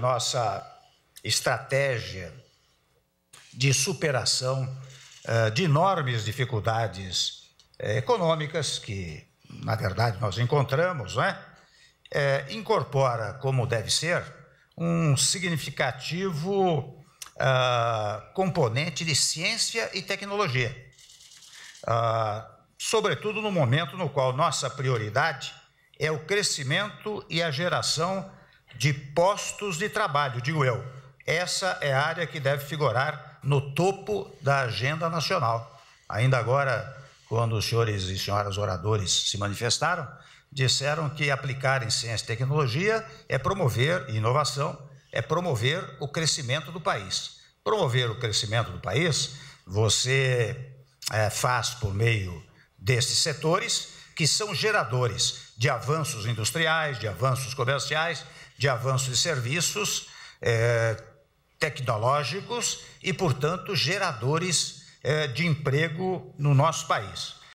nossa estratégia de superação eh, de enormes dificuldades eh, econômicas que, na verdade, nós encontramos, né? incorpora, como deve ser, um significativo ah, componente de ciência e tecnologia. Ah, sobretudo no momento no qual nossa prioridade é o crescimento e a geração de postos de trabalho, digo eu. Essa é a área que deve figurar no topo da agenda nacional. Ainda agora, quando os senhores e senhoras oradores se manifestaram, disseram que aplicar em ciência e tecnologia é promover inovação, é promover o crescimento do país. Promover o crescimento do país, você é, faz por meio desses setores que são geradores de avanços industriais, de avanços comerciais, de avanços de serviços eh, tecnológicos e, portanto, geradores eh, de emprego no nosso país.